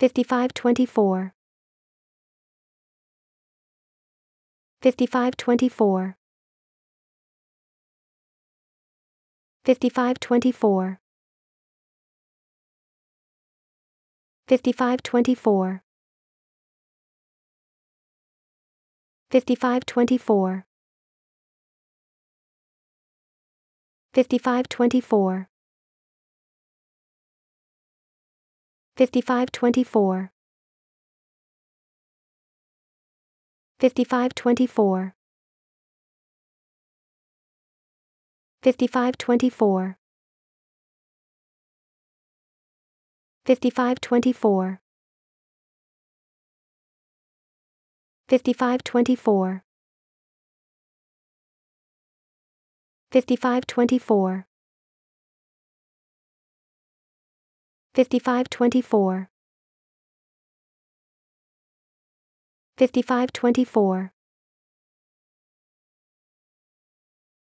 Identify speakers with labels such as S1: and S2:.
S1: 5524 5524 5524 5524 5524 5524 5524 5524 5524 5524 5524 5524 5524 5524